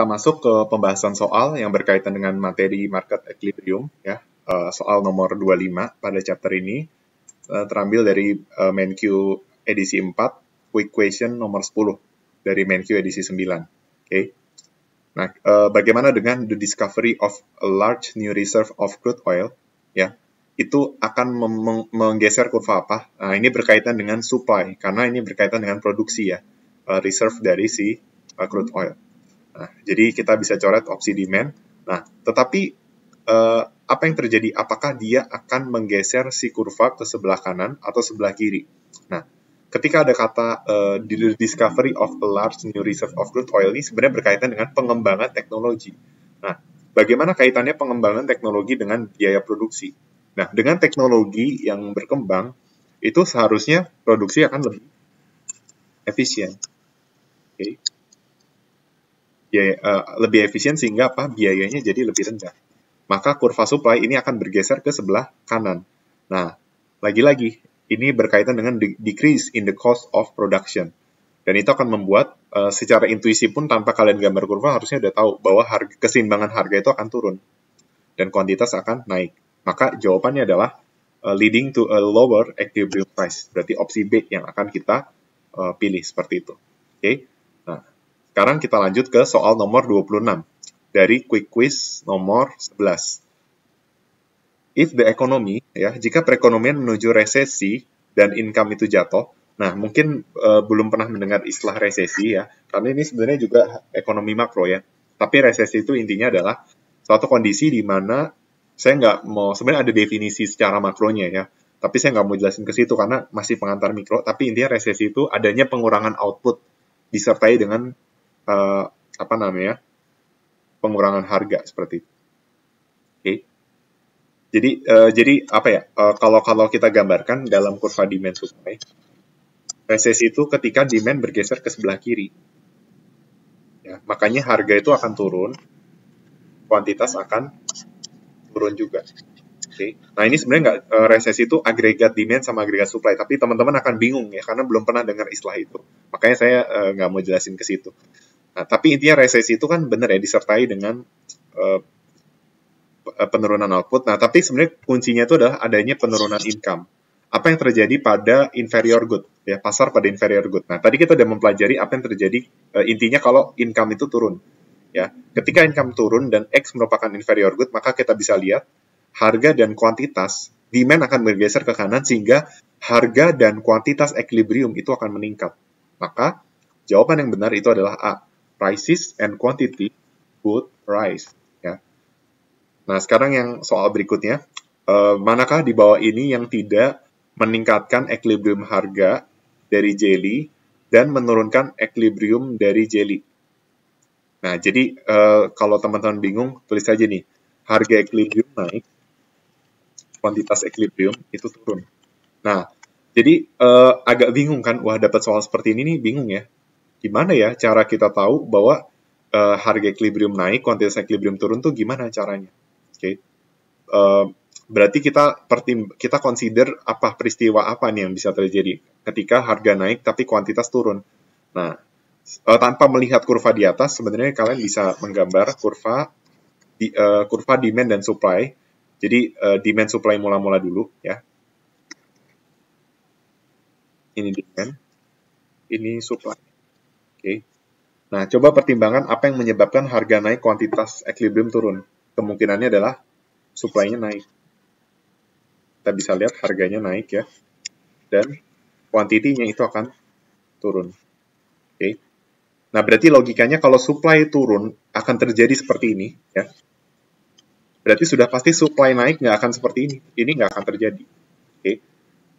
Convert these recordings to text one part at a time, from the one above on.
kita masuk ke pembahasan soal yang berkaitan dengan materi market equilibrium ya. Uh, soal nomor 25 pada chapter ini uh, terambil dari uh, eh, MenQ edisi 4, quick question nomor 10 dari MenQ edisi 9. Oke. Okay. Nah, uh, bagaimana dengan the discovery of a large new reserve of crude oil ya? Itu akan menggeser kurva apa? Nah, ini berkaitan dengan supply karena ini berkaitan dengan produksi ya. Uh, reserve dari si uh, crude oil. Nah, jadi kita bisa coret opsi demand. Nah, tetapi eh, apa yang terjadi? Apakah dia akan menggeser si kurva ke sebelah kanan atau sebelah kiri? Nah, ketika ada kata eh, discovery of a large new reserve of crude oil ini sebenarnya berkaitan dengan pengembangan teknologi. Nah, bagaimana kaitannya pengembangan teknologi dengan biaya produksi? Nah, dengan teknologi yang berkembang, itu seharusnya produksi akan lebih efisien. Oke. Okay biaya, uh, lebih efisien sehingga apa biayanya jadi lebih rendah. Maka kurva supply ini akan bergeser ke sebelah kanan. Nah, lagi-lagi ini berkaitan dengan de decrease in the cost of production. Dan itu akan membuat uh, secara intuisi pun tanpa kalian gambar kurva harusnya udah tahu bahwa harga, keseimbangan harga itu akan turun dan kuantitas akan naik. Maka jawabannya adalah uh, leading to a lower equilibrium price. Berarti opsi B yang akan kita uh, pilih seperti itu. Oke. Okay? Sekarang kita lanjut ke soal nomor 26 dari quick quiz nomor 11. If the economy, ya, jika perekonomian menuju resesi dan income itu jatuh, nah mungkin uh, belum pernah mendengar istilah resesi ya, karena ini sebenarnya juga ekonomi makro ya. Tapi resesi itu intinya adalah suatu kondisi di mana saya nggak mau, sebenarnya ada definisi secara makronya ya, tapi saya nggak mau jelasin ke situ karena masih pengantar mikro, tapi intinya resesi itu adanya pengurangan output disertai dengan uh, apa namanya pengurangan harga seperti itu. Oke. Okay. Jadi uh, jadi apa ya? Uh, kalau kalau kita gambarkan dalam kurva demand supply, resesi itu ketika demand bergeser ke sebelah kiri. Ya, makanya harga itu akan turun, kuantitas akan turun juga. Oke. Okay. Nah ini sebenarnya nggak uh, resesi itu agregat demand sama agregat supply, tapi teman-teman akan bingung ya karena belum pernah dengar istilah itu. Makanya saya nggak uh, mau jelasin ke situ. Nah, tapi intinya resesi itu kan benar ya disertai dengan uh, penurunan output. Nah, tapi sebenarnya kuncinya itu adalah adanya penurunan income. Apa yang terjadi pada inferior good, ya pasar pada inferior good. Nah, tadi kita sudah mempelajari apa yang terjadi uh, intinya kalau income itu turun. Ya, ketika income turun dan X merupakan inferior good, maka kita bisa lihat harga dan kuantitas demand akan bergeser ke kanan sehingga harga dan kuantitas equilibrium itu akan meningkat. Maka jawaban yang benar itu adalah A prices and quantity both rise. Ya. Nah, sekarang yang soal berikutnya, uh, manakah di bawah ini yang tidak meningkatkan equilibrium harga dari jelly dan menurunkan equilibrium dari jelly? Nah, jadi uh, kalau teman-teman bingung, tulis aja nih, harga equilibrium naik, kuantitas equilibrium itu turun. Nah, jadi uh, agak bingung kan, wah dapat soal seperti ini nih bingung ya gimana ya cara kita tahu bahwa uh, harga equilibrium naik, kuantitas equilibrium turun tuh gimana caranya? Oke, okay. uh, eh, berarti kita pertim kita consider apa peristiwa apa nih yang bisa terjadi ketika harga naik tapi kuantitas turun. Nah, uh, tanpa melihat kurva di atas, sebenarnya kalian bisa menggambar kurva di, uh, kurva demand dan supply. Jadi uh, demand supply mula-mula dulu ya. Ini demand, ini supply. Okay. Nah, coba pertimbangkan apa yang menyebabkan harga naik kuantitas equilibrium turun. Kemungkinannya adalah supply-nya naik. Kita bisa lihat harganya naik ya. Dan kuantitinya itu akan turun. Oke. Okay. Nah, berarti logikanya kalau supply turun akan terjadi seperti ini ya. Berarti sudah pasti supply naik nggak akan seperti ini. Ini nggak akan terjadi. Oke. Okay.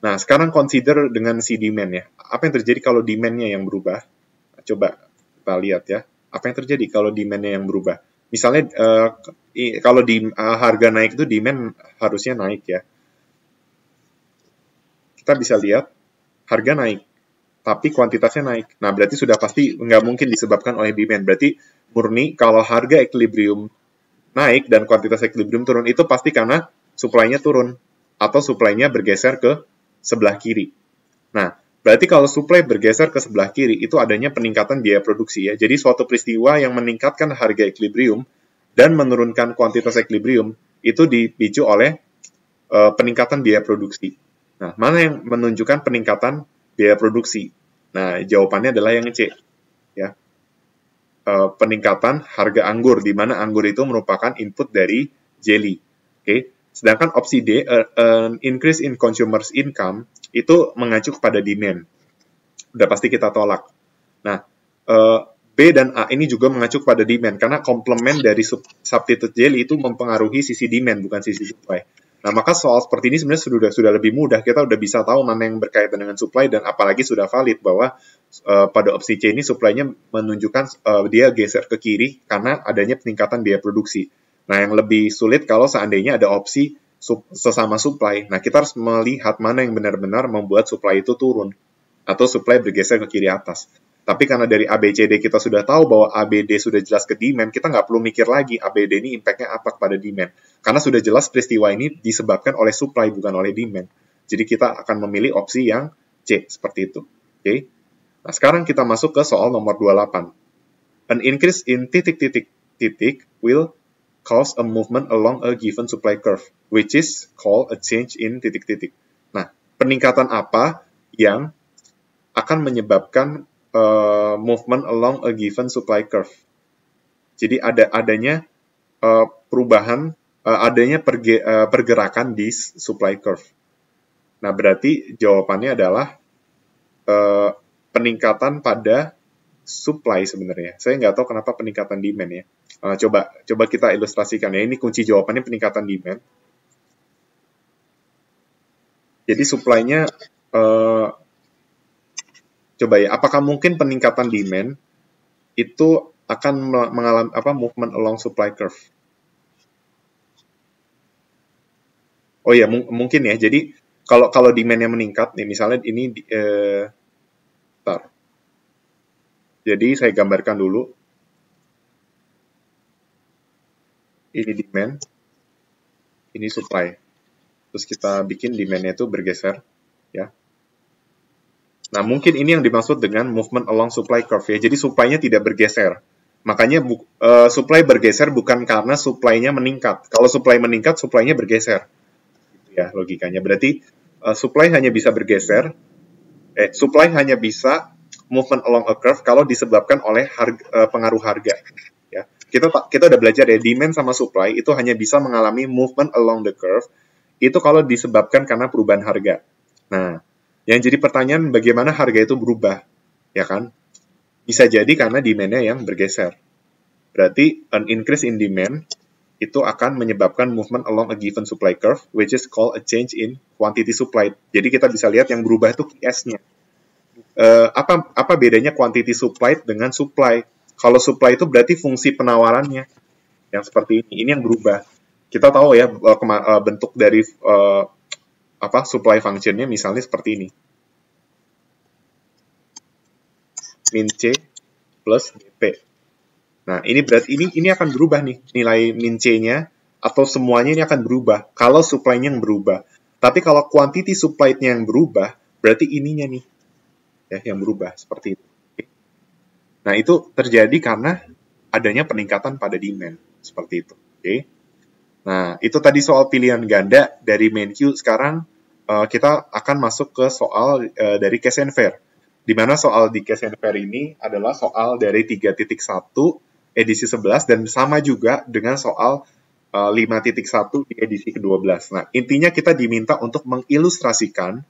Nah, sekarang consider dengan si demand ya. Apa yang terjadi kalau demand-nya yang berubah? coba kita lihat ya apa yang terjadi kalau demandnya yang berubah. Misalnya uh, kalau di uh, harga naik itu demand harusnya naik ya. Kita bisa lihat harga naik, tapi kuantitasnya naik. Nah berarti sudah pasti nggak mungkin disebabkan oleh demand. Berarti murni kalau harga equilibrium naik dan kuantitas equilibrium turun itu pasti karena suplainya turun atau suplainya bergeser ke sebelah kiri. Nah, Berarti kalau supply bergeser ke sebelah kiri, itu adanya peningkatan biaya produksi ya. Jadi suatu peristiwa yang meningkatkan harga equilibrium dan menurunkan kuantitas equilibrium itu dipicu oleh e, peningkatan biaya produksi. Nah, mana yang menunjukkan peningkatan biaya produksi? Nah, jawabannya adalah yang C, ya. E, peningkatan harga anggur, di mana anggur itu merupakan input dari jelly. Oke, okay? Sedangkan opsi D, uh, eh, an eh, increase in consumers income, itu mengacu kepada demand. Udah pasti kita tolak. Nah, uh, B dan A ini juga mengacu kepada demand, karena komplement dari substitute jelly itu mempengaruhi sisi demand, bukan sisi supply. Nah, maka soal seperti ini sebenarnya sudah sudah lebih mudah. Kita sudah bisa tahu mana yang berkaitan dengan supply dan apalagi sudah valid bahwa uh, pada opsi C ini supply-nya menunjukkan uh, dia geser ke kiri karena adanya peningkatan biaya produksi. Nah, yang lebih sulit kalau seandainya ada opsi sup sesama supply. Nah, kita harus melihat mana yang benar-benar membuat supply itu turun atau supply bergeser ke kiri atas. Tapi karena dari ABCD kita sudah tahu bahwa ABD sudah jelas ke demand, kita nggak perlu mikir lagi ABD ini impact-nya apa kepada demand. Karena sudah jelas peristiwa ini disebabkan oleh supply, bukan oleh demand. Jadi kita akan memilih opsi yang C, seperti itu. Oke. Okay? Nah, sekarang kita masuk ke soal nomor 28. An increase in titik-titik-titik will cause a movement along a given supply curve, which is called a change in titik-titik. Nah, peningkatan apa yang akan menyebabkan uh, movement along a given supply curve? Jadi ada adanya uh, perubahan, uh, adanya perge, uh, pergerakan di supply curve. Nah, berarti jawabannya adalah uh, peningkatan pada supply sebenarnya. Saya nggak tahu kenapa peningkatan demand ya. Uh, coba coba kita ilustrasikan ya. Ini kunci jawabannya peningkatan demand. Jadi supply-nya uh, coba ya, apakah mungkin peningkatan demand itu akan mengalami apa movement along supply curve? Oh ya, mung mungkin ya. Jadi kalau kalau demand-nya meningkat nih misalnya ini eh, tar. Jadi saya gambarkan dulu ini demand, ini supply. Terus kita bikin demand itu bergeser, ya. Nah, mungkin ini yang dimaksud dengan movement along supply curve ya. Jadi supply-nya tidak bergeser. Makanya bu, uh, supply bergeser bukan karena supply-nya meningkat. Kalau supply meningkat, supply-nya bergeser. Gitu ya logikanya. Berarti uh, supply hanya bisa bergeser eh supply hanya bisa movement along a curve kalau disebabkan oleh harga, uh, pengaruh harga kita kita udah belajar ya demand sama supply itu hanya bisa mengalami movement along the curve itu kalau disebabkan karena perubahan harga. Nah, yang jadi pertanyaan bagaimana harga itu berubah, ya kan? Bisa jadi karena demand-nya yang bergeser. Berarti an increase in demand itu akan menyebabkan movement along a given supply curve, which is called a change in quantity supplied. Jadi kita bisa lihat yang berubah itu QS-nya. Uh, eh, apa apa bedanya quantity supplied dengan supply? Kalau supply itu berarti fungsi penawarannya yang seperti ini. Ini yang berubah. Kita tahu ya eh, eh, bentuk dari uh, apa supply functionnya misalnya seperti ini. Min C plus DP. Nah, ini berarti ini ini akan berubah nih nilai min C-nya atau semuanya ini akan berubah kalau supply-nya yang berubah. Tapi kalau quantity supply-nya yang berubah, berarti ininya nih ya yang berubah seperti itu. Nah, itu terjadi karena adanya peningkatan pada demand, seperti itu. Oke. Okay? Nah, itu tadi soal pilihan ganda dari main queue. Sekarang uh, kita akan masuk ke soal uh, dari case and fair. Di mana soal di case and fair ini adalah soal dari 3.1 edisi 11 dan sama juga dengan soal uh, eh, 5.1 di edisi ke-12. Nah, intinya kita diminta untuk mengilustrasikan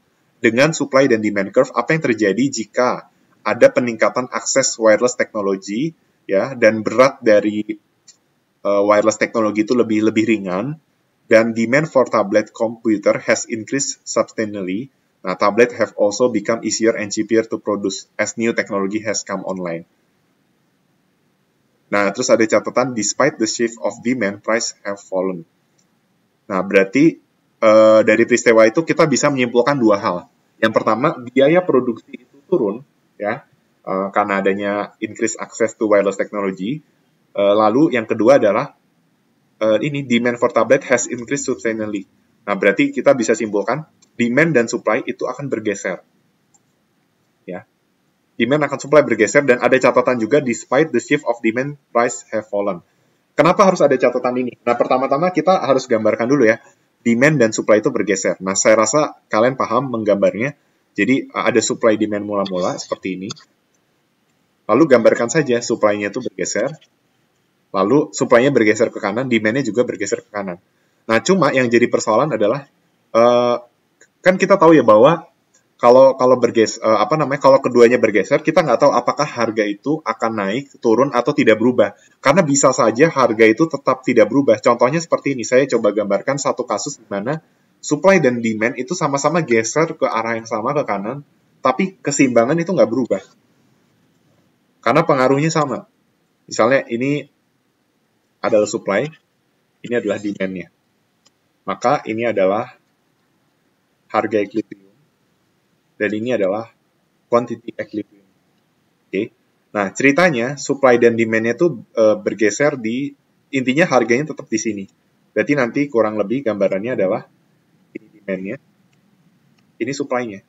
dengan supply dan demand curve apa yang terjadi jika ada peningkatan akses wireless teknologi ya dan berat dari uh, wireless teknologi itu lebih lebih ringan dan demand for tablet computer has increased substantially. Nah, tablet have also become easier and cheaper to produce as new technology has come online. Nah, terus ada catatan despite the shift of demand, price have fallen. Nah, berarti uh, dari peristiwa itu kita bisa menyimpulkan dua hal. Yang pertama, biaya produksi itu turun ya uh, karena adanya increase access to wireless technology. Uh, lalu yang kedua adalah uh, ini demand for tablet has increased substantially. Nah berarti kita bisa simpulkan demand dan supply itu akan bergeser. Ya, demand akan supply bergeser dan ada catatan juga despite the shift of demand price have fallen. Kenapa harus ada catatan ini? Nah pertama-tama kita harus gambarkan dulu ya demand dan supply itu bergeser. Nah saya rasa kalian paham menggambarnya jadi ada supply demand mula-mula seperti ini. Lalu gambarkan saja supply-nya itu bergeser. Lalu supply-nya bergeser ke kanan, demand-nya juga bergeser ke kanan. Nah, cuma yang jadi persoalan adalah uh, kan kita tahu ya bahwa kalau kalau bergeser uh, apa namanya kalau keduanya bergeser kita nggak tahu apakah harga itu akan naik turun atau tidak berubah karena bisa saja harga itu tetap tidak berubah contohnya seperti ini saya coba gambarkan satu kasus di mana supply dan demand itu sama-sama geser ke arah yang sama ke kanan, tapi keseimbangan itu nggak berubah. Karena pengaruhnya sama. Misalnya ini adalah supply, ini adalah demand-nya. Maka ini adalah harga equilibrium, dan ini adalah quantity equilibrium. Oke, nah ceritanya supply dan demand-nya itu e, bergeser di intinya harganya tetap di sini. Berarti nanti kurang lebih gambarannya adalah demand-nya. Ini supply-nya.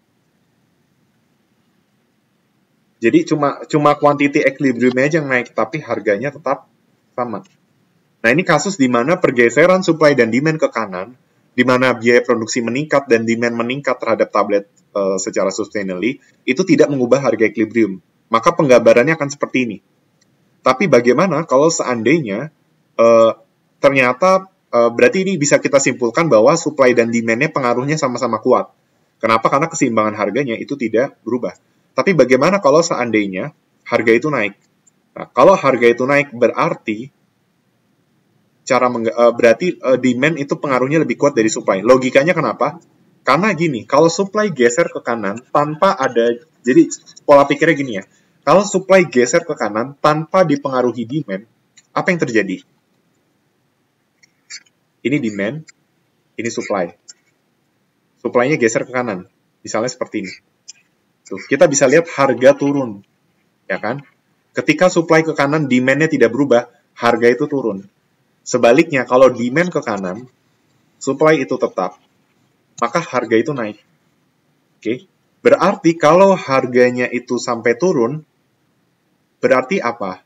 Jadi cuma cuma quantity equilibrium aja yang naik, tapi harganya tetap sama. Nah ini kasus di mana pergeseran supply dan demand ke kanan, di mana biaya produksi meningkat dan demand meningkat terhadap tablet uh, secara sustainably, itu tidak mengubah harga equilibrium. Maka penggambarannya akan seperti ini. Tapi bagaimana kalau seandainya uh, ternyata Eh, berarti ini bisa kita simpulkan bahwa supply dan demand-nya pengaruhnya sama-sama kuat. Kenapa? Karena keseimbangan harganya itu tidak berubah. Tapi bagaimana kalau seandainya harga itu naik? Nah, kalau harga itu naik berarti cara uh, berarti eh, demand itu pengaruhnya lebih kuat dari supply. Logikanya kenapa? Karena gini, kalau supply geser ke kanan tanpa ada jadi pola pikirnya gini ya. Kalau supply geser ke kanan tanpa dipengaruhi demand, apa yang terjadi? Ini demand, ini supply. Supply-nya geser ke kanan. Misalnya seperti ini. Tuh, kita bisa lihat harga turun. Ya kan? Ketika supply ke kanan, demand-nya tidak berubah, harga itu turun. Sebaliknya, kalau demand ke kanan, supply itu tetap, maka harga itu naik. Oke? Berarti kalau harganya itu sampai turun, berarti apa?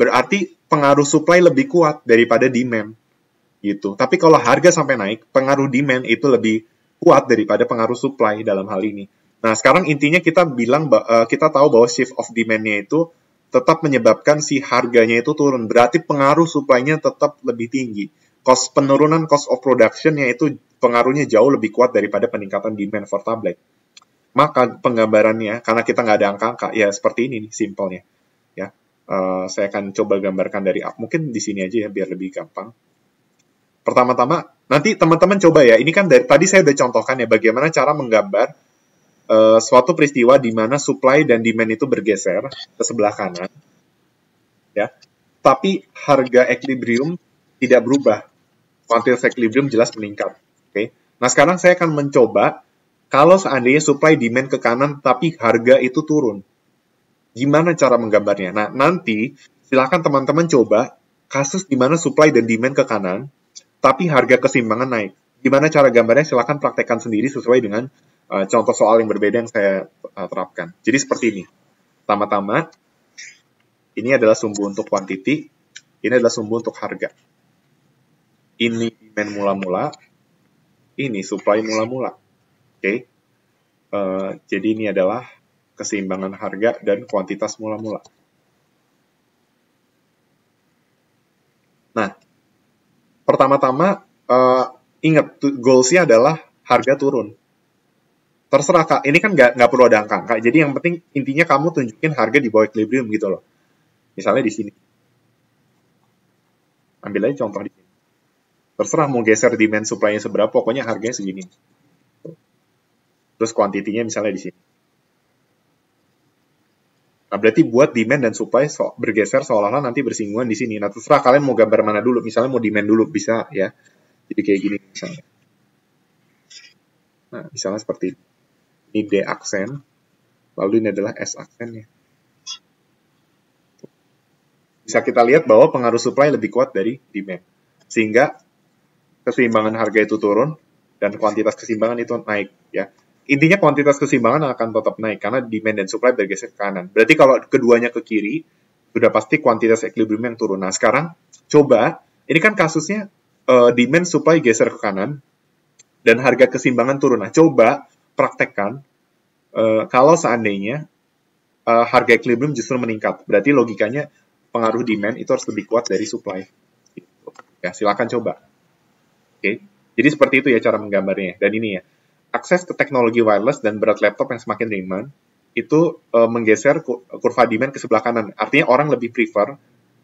Berarti pengaruh supply lebih kuat daripada demand gitu. Tapi kalau harga sampai naik, pengaruh demand itu lebih kuat daripada pengaruh supply dalam hal ini. Nah, sekarang intinya kita bilang eh, kita tahu bahwa shift of demand-nya itu tetap menyebabkan si harganya itu turun. Berarti pengaruh supply-nya tetap lebih tinggi. Cost penurunan cost of production-nya itu pengaruhnya jauh lebih kuat daripada peningkatan demand for tablet. Maka penggambarannya, karena kita nggak ada angka-angka, ya seperti ini nih, simpelnya. Ya, uh, saya akan coba gambarkan dari mungkin di sini aja ya biar lebih gampang pertama-tama nanti teman-teman coba ya. Ini kan dari tadi saya udah contohkan ya bagaimana cara menggambar uh, suatu peristiwa di mana supply dan demand itu bergeser ke sebelah kanan. Ya. Tapi harga equilibrium tidak berubah. Quantitative equilibrium jelas meningkat. Oke. Okay? Nah, sekarang saya akan mencoba kalau seandainya supply demand ke kanan tapi harga itu turun. Gimana cara menggambarnya? Nah, nanti silakan teman-teman coba kasus di mana supply dan demand ke kanan tapi harga kesimbangan naik. Gimana cara gambarnya? Silahkan praktekkan sendiri sesuai dengan uh, contoh soal yang berbeda yang saya uh, terapkan. Jadi seperti ini. Pertama-tama, ini adalah sumbu untuk quantity, ini adalah sumbu untuk harga. Ini demand mula-mula, ini supply mula-mula. Oke, okay? uh, eh, jadi ini adalah keseimbangan harga dan kuantitas mula-mula. pertama-tama uh, ingat goalsnya adalah harga turun. Terserah kak, ini kan nggak perlu ada angka kak. Jadi yang penting intinya kamu tunjukin harga di bawah equilibrium gitu loh. Misalnya di sini. Ambil aja contoh di sini. Terserah mau geser demand supply-nya seberapa, pokoknya harganya segini. Terus kuantitinya misalnya di sini. Nah, berarti buat demand dan supply so bergeser seolah-olah nanti bersinggungan di sini. Nah, terserah kalian mau gambar mana dulu. Misalnya mau demand dulu, bisa ya. Jadi kayak gini misalnya. Nah, misalnya seperti ini. Ini D aksen. Lalu ini adalah S aksen ya Bisa kita lihat bahwa pengaruh supply lebih kuat dari demand. Sehingga keseimbangan harga itu turun dan kuantitas keseimbangan itu naik ya intinya kuantitas keseimbangan akan tetap naik karena demand dan supply bergeser ke kanan. Berarti kalau keduanya ke kiri, sudah pasti kuantitas equilibrium yang turun. Nah, sekarang coba, ini kan kasusnya uh, demand supply geser ke kanan dan harga keseimbangan turun. Nah, coba praktekkan uh, kalau seandainya uh, harga equilibrium justru meningkat. Berarti logikanya pengaruh demand itu harus lebih kuat dari supply. Ya, silakan coba. Oke. Okay. Jadi seperti itu ya cara menggambarnya. Dan ini ya, akses ke teknologi wireless dan berat laptop yang semakin ringan itu uh, menggeser kurva demand ke sebelah kanan. Artinya orang lebih prefer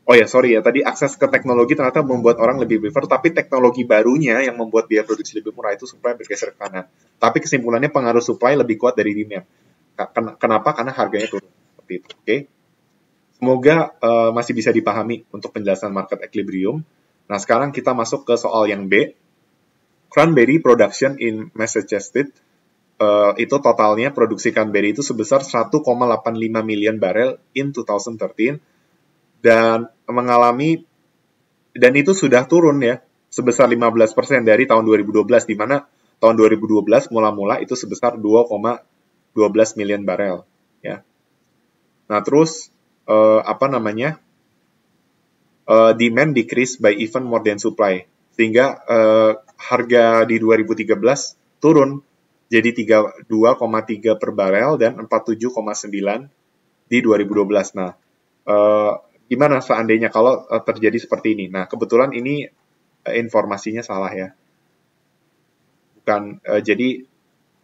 Oh ya, sorry ya, tadi akses ke teknologi ternyata membuat orang lebih prefer, tapi teknologi barunya yang membuat biaya produksi lebih murah itu supply bergeser ke kanan. Tapi kesimpulannya pengaruh supply lebih kuat dari demand. Kenapa? Karena harganya turun. oke? Okay? Semoga uh, masih bisa dipahami untuk penjelasan market equilibrium. Nah, sekarang kita masuk ke soal yang B, cranberry production in Massachusetts uh, itu totalnya produksi cranberry itu sebesar 1,85 million barrel in 2013 dan mengalami dan itu sudah turun ya sebesar 15% dari tahun 2012 di mana tahun 2012 mula-mula itu sebesar 2,12 million barrel ya. Nah, terus uh, apa namanya? Uh, demand decrease by even more than supply sehingga uh, harga di 2013 turun jadi 2,3 per barel dan 47,9 di 2012. Nah, eh, gimana seandainya kalau eh, terjadi seperti ini? Nah, kebetulan ini eh, informasinya salah ya. Bukan eh, jadi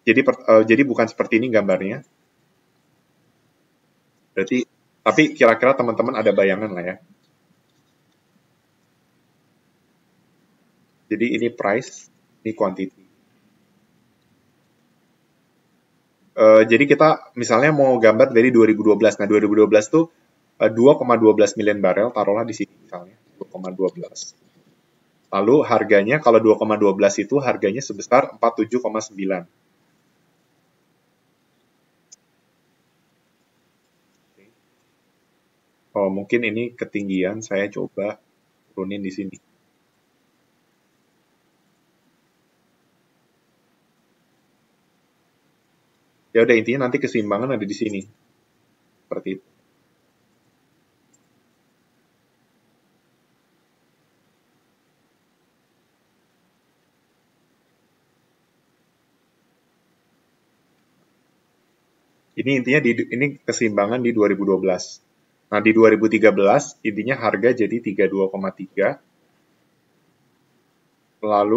jadi per, eh, jadi bukan seperti ini gambarnya. Berarti tapi kira-kira teman-teman ada bayangan lah ya. Jadi ini price, ini quantity. Uh, jadi kita misalnya mau gambar dari 2012. Nah, 2012 tuh uh, eh, 2,12 million barrel, taruhlah di sini misalnya, 2,12. Lalu harganya, kalau 2,12 itu harganya sebesar 47,9. Oh, mungkin ini ketinggian, saya coba turunin di sini. ya udah intinya nanti keseimbangan ada di sini seperti itu Ini intinya di, ini keseimbangan di 2012. Nah, di 2013 intinya harga jadi 32,3. Lalu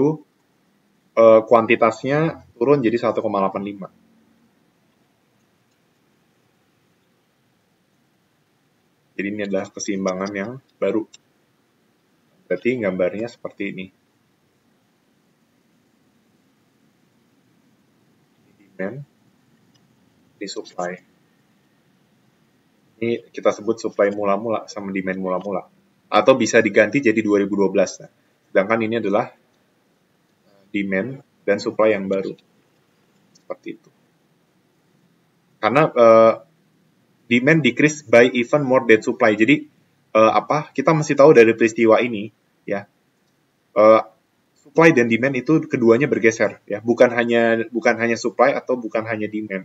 eh, kuantitasnya turun jadi 1,85. Jadi ini adalah keseimbangan yang baru. Berarti gambarnya seperti ini. Ini demand, di supply. Ini kita sebut supply mula-mula sama demand mula-mula. Atau bisa diganti jadi 2012. Nah, sedangkan ini adalah eh, demand dan supply yang baru. Seperti itu. Karena uh, demand decrease by even more than supply. Jadi uh, apa kita mesti tahu dari peristiwa ini ya. Uh, supply dan demand itu keduanya bergeser ya, bukan hanya bukan hanya supply atau bukan hanya demand.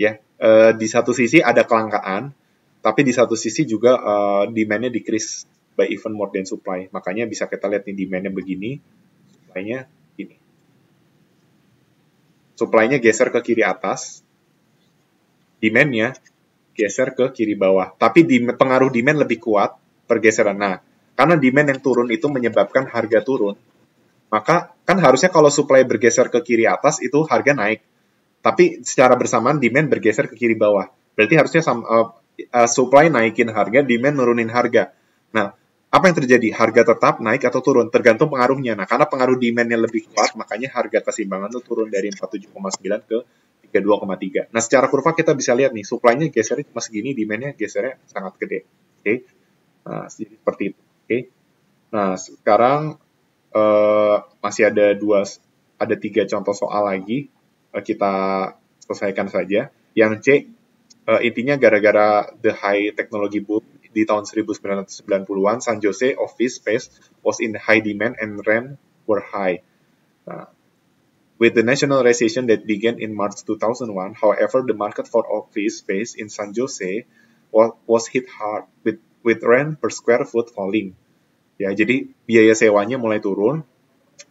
Ya, uh, di satu sisi ada kelangkaan, tapi di satu sisi juga uh, demand decrease by even more than supply. Makanya bisa kita lihat nih demandnya begini, supply-nya ini. Supply-nya geser ke kiri atas, demand-nya geser ke kiri bawah. Tapi di, pengaruh demand lebih kuat pergeseran. Nah, karena demand yang turun itu menyebabkan harga turun, maka kan harusnya kalau supply bergeser ke kiri atas itu harga naik. Tapi secara bersamaan demand bergeser ke kiri bawah. Berarti harusnya uh, uh, supply naikin harga, demand nurunin harga. Nah, apa yang terjadi? Harga tetap naik atau turun, tergantung pengaruhnya. Nah, karena pengaruh demand yang lebih kuat, makanya harga kesimbangan itu turun dari 47,9 ke 32,3. Nah, secara kurva kita bisa lihat nih, supply-nya gesernya cuma segini, demand-nya gesernya sangat gede. Oke. Okay? Nah, seperti itu. Oke. Okay? Nah, sekarang uh, masih ada dua ada tiga contoh soal lagi uh, kita selesaikan saja. Yang C uh, intinya gara-gara the high technology boom di tahun 1990-an, San Jose office space was in high demand and rent were high. Nah, With the nationalization that began in March 2001, however, the market for office space in San Jose was, was hit hard with with rent per square foot falling. Ya, jadi biaya sewanya mulai turun.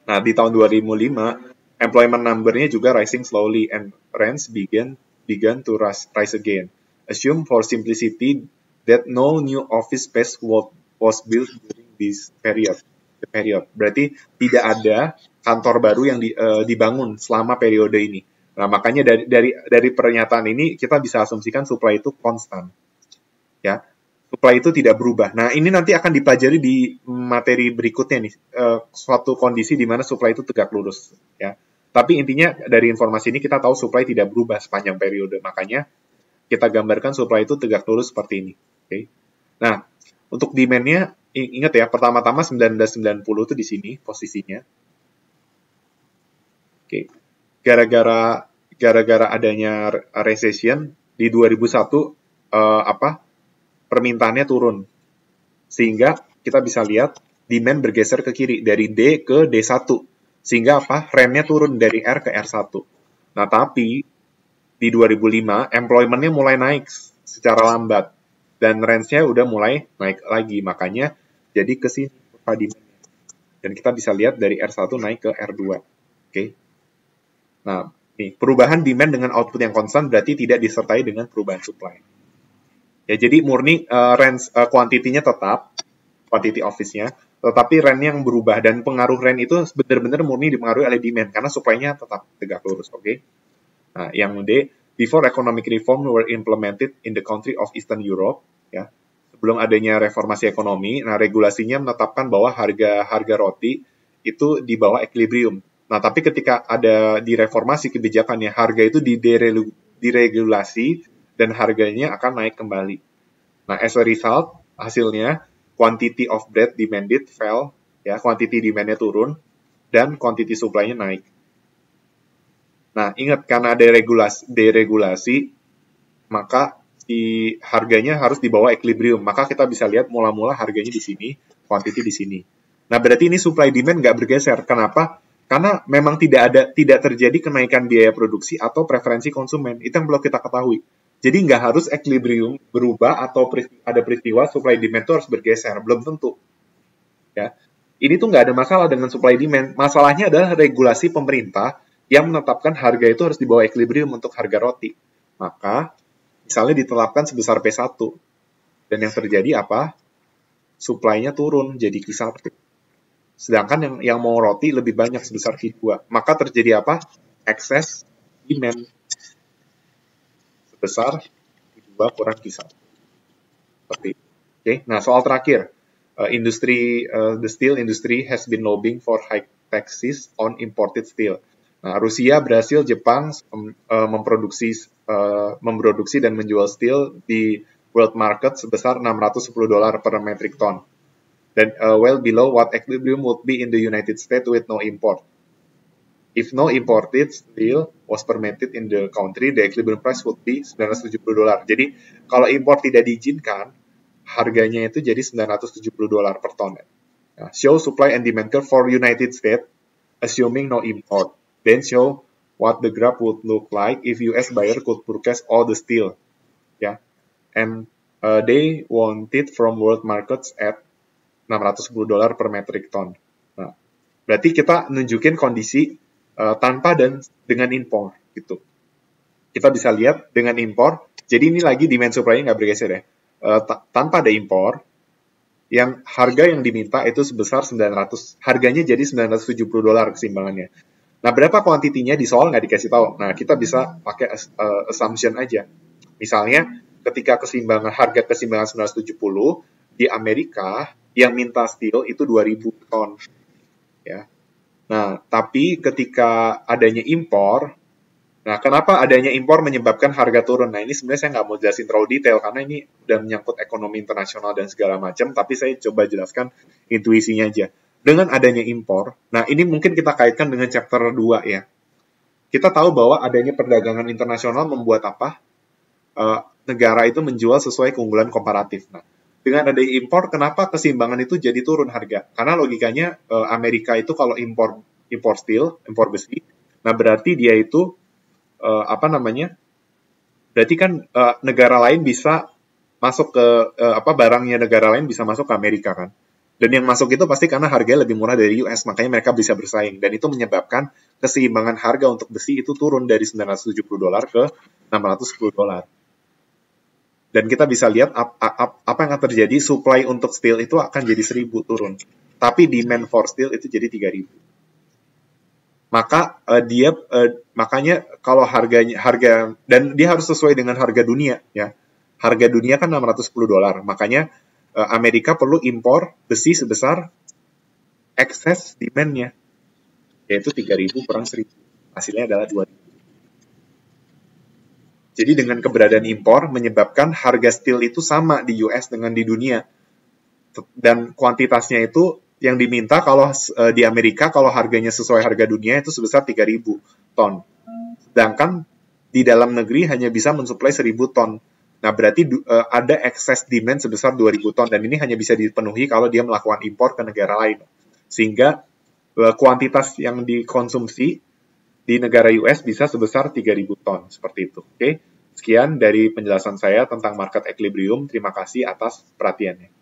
Nah, di tahun 2005, employment number-nya juga rising slowly and rents began began to rise, rise again. Assume for simplicity that no new office space was, was built during this period. The period. Berarti tidak ada kantor baru yang di, uh, dibangun selama periode ini. Nah, makanya dari dari dari pernyataan ini kita bisa asumsikan supply itu konstan. Ya. Supply itu tidak berubah. Nah, ini nanti akan dipelajari di materi berikutnya nih, uh, suatu kondisi di mana supply itu tegak lurus, ya. Tapi intinya dari informasi ini kita tahu supply tidak berubah sepanjang periode. Makanya kita gambarkan supply itu tegak lurus seperti ini. Oke. Okay? Nah, untuk demand-nya ingat ya, pertama-tama 1990 itu di sini posisinya. Oke. Gara-gara gara-gara adanya recession di 2001 uh, eh, apa permintaannya turun. Sehingga kita bisa lihat demand bergeser ke kiri dari D ke D1. Sehingga apa? Remnya turun dari R ke R1. Nah, tapi di 2005 employment-nya mulai naik secara lambat dan range-nya udah mulai naik lagi. Makanya jadi ke sini dan kita bisa lihat dari R1 naik ke R2. Oke. Okay? Nah, nih, perubahan demand dengan output yang konstan berarti tidak disertai dengan perubahan supply. Ya, jadi murni uh, range uh, quantity-nya tetap, quantity office-nya, tetapi rent yang berubah dan pengaruh rent itu benar-benar murni dipengaruhi oleh demand karena supply-nya tetap tegak lurus, oke? Okay? Nah, yang D, before economic reform were implemented in the country of Eastern Europe, ya. Sebelum adanya reformasi ekonomi, nah regulasinya menetapkan bahwa harga harga roti itu di bawah equilibrium Nah, tapi ketika ada direformasi kebijakannya harga itu diregulasi dan harganya akan naik kembali. Nah, as a result, hasilnya quantity of bread demanded fell, ya, quantity demandnya turun, dan quantity supply-nya naik. Nah, ingat karena ada deregulasi, deregulasi, maka si harganya harus di bawah equilibrium. Maka kita bisa lihat mula-mula harganya di sini, quantity di sini. Nah, berarti ini supply demand nggak bergeser. Kenapa? Karena memang tidak ada tidak terjadi kenaikan biaya produksi atau preferensi konsumen. Itu yang perlu kita ketahui. Jadi nggak harus equilibrium berubah atau ada peristiwa supply demand itu harus bergeser, belum tentu. Ya. Ini tuh nggak ada masalah dengan supply demand. Masalahnya adalah regulasi pemerintah yang menetapkan harga itu harus dibawa ekilibrium equilibrium untuk harga roti. Maka misalnya ditetapkan sebesar P1. Dan yang terjadi apa? Suplainya turun jadi Q1. Sedangkan yang yang mau roti lebih banyak sebesar V2. Maka terjadi apa? Excess demand sebesar V2 kurang V1. Seperti itu. Okay. Nah, soal terakhir. Uh, industri, uh, the steel industry has been lobbying for high taxes on imported steel. Nah, Rusia, Brasil, Jepang um, uh, memproduksi uh, memproduksi dan menjual steel di world market sebesar 610 dolar per metric ton. Dan uh, well below what equilibrium would be in the United States with no import. If no imported steel was permitted in the country, the equilibrium price would be 970 dolar. Jadi kalau import tidak diizinkan, harganya itu jadi 970 dolar per ton. Nah, show supply and demand curve for United States, assuming no import. Then show what the graph would look like if US buyer could purchase all the steel. Yeah, and uh, they want it from world markets at 610 dolar per metric ton. Nah, berarti kita nunjukin kondisi uh, tanpa dan dengan impor gitu. Kita bisa lihat dengan impor, jadi ini lagi demand supply-nya nggak bergeser ya. Uh, tanpa ada impor, yang harga yang diminta itu sebesar 900, harganya jadi 970 dolar kesimbangannya. Nah, berapa kuantitinya di soal nggak dikasih tahu. Nah, kita bisa pakai uh, assumption aja. Misalnya, ketika kesimbangan harga keseimbangan 970 di Amerika yang minta steel itu 2000 ton. Ya. Nah, tapi ketika adanya impor, nah kenapa adanya impor menyebabkan harga turun? Nah, ini sebenarnya saya nggak mau jelasin terlalu detail karena ini udah menyangkut ekonomi internasional dan segala macam, tapi saya coba jelaskan intuisinya aja. Dengan adanya impor, nah ini mungkin kita kaitkan dengan chapter 2 ya. Kita tahu bahwa adanya perdagangan internasional membuat apa? Uh, negara itu menjual sesuai keunggulan komparatif. Nah, dengan ada impor kenapa keseimbangan itu jadi turun harga karena logikanya eh, Amerika itu kalau impor impor steel impor besi nah berarti dia itu eh, apa namanya berarti kan eh, negara lain bisa masuk ke apa barangnya negara lain bisa masuk ke Amerika kan dan yang masuk itu pasti karena harganya lebih murah dari US makanya mereka bisa bersaing dan itu menyebabkan keseimbangan harga untuk besi itu turun dari 970 dolar ke 610 dolar dan kita bisa lihat ap, ap, apa yang akan terjadi supply untuk steel itu akan jadi seribu turun tapi demand for steel itu jadi tiga ribu. maka uh, dia uh, makanya kalau harganya harga dan dia harus sesuai dengan harga dunia ya harga dunia kan 610 dolar makanya uh, Amerika perlu impor besi sebesar excess demandnya, nya yaitu ribu kurang seribu. hasilnya adalah 2000 jadi dengan keberadaan impor menyebabkan harga steel itu sama di US dengan di dunia. Dan kuantitasnya itu yang diminta kalau eh, di Amerika kalau harganya sesuai harga dunia itu sebesar 3000 ton. Sedangkan di dalam negeri hanya bisa mensuplai 1000 ton. Nah, berarti eh, ada excess demand sebesar 2000 ton dan ini hanya bisa dipenuhi kalau dia melakukan impor ke negara lain. Sehingga eh, kuantitas yang dikonsumsi di negara US bisa sebesar 3.000 ton, seperti itu. Oke, sekian dari penjelasan saya tentang market equilibrium. Terima kasih atas perhatiannya.